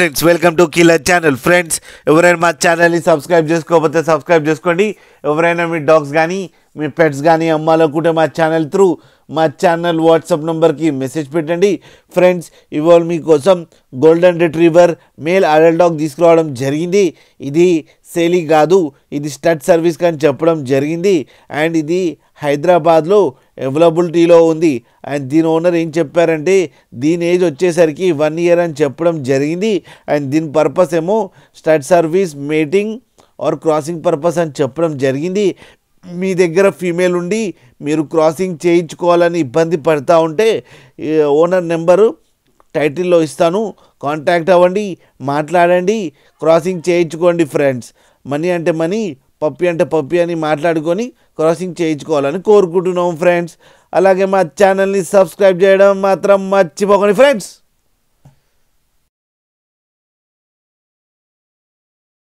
friends welcome to killer channel friends ఎవరైనా మా ఛానల్ని సబ్స్క్రైబ్ చేసుకోకపోతే సబ్స్క్రైబ్ చేసుకోండి ఎవరైనా మీ డాగ్స్ కానీ మీ పెట్స్ కానీ అమ్మాలనుకుంటే మా ఛానల్ త్రూ మా ఛానల్ వాట్సాప్ నెంబర్కి మెసేజ్ పెట్టండి ఫ్రెండ్స్ ఇవాళ మీకోసం golden retriever male adult dog తీసుకురావడం జరిగింది ఇది సేలీ కాదు ఇది స్టడ్ సర్వీస్ కానీ చెప్పడం జరిగింది అండ్ ఇది హైదరాబాద్లో అవైలబిలిటీలో ఉంది అండ్ దీని ఓనర్ ఏం చెప్పారంటే దీని ఏజ్ వచ్చేసరికి వన్ ఇయర్ అని చెప్పడం జరిగింది అండ్ దీని పర్పస్ ఏమో stud service mating or crossing purpose అని చెప్పడం జరిగింది మీ దగ్గర ఫీమేల్ ఉండి మీరు క్రాసింగ్ చేయించుకోవాలని ఇబ్బంది పడతా ఉంటే ఓనర్ నెంబరు టైటిల్లో ఇస్తాను కాంటాక్ట్ అవ్వండి మాట్లాడండి క్రాసింగ్ చేయించుకోండి ఫ్రెండ్స్ మనీ అంటే మనీ పప్పి అంటే పప్పి అని మాట్లాడుకొని క్రాసింగ్ చేయించుకోవాలని కోరుకుంటున్నాం ఫ్రెండ్స్ అలాగే మా ఛానల్ని సబ్స్క్రైబ్ చేయడం మాత్రం మర్చిపోకండి ఫ్రెండ్స్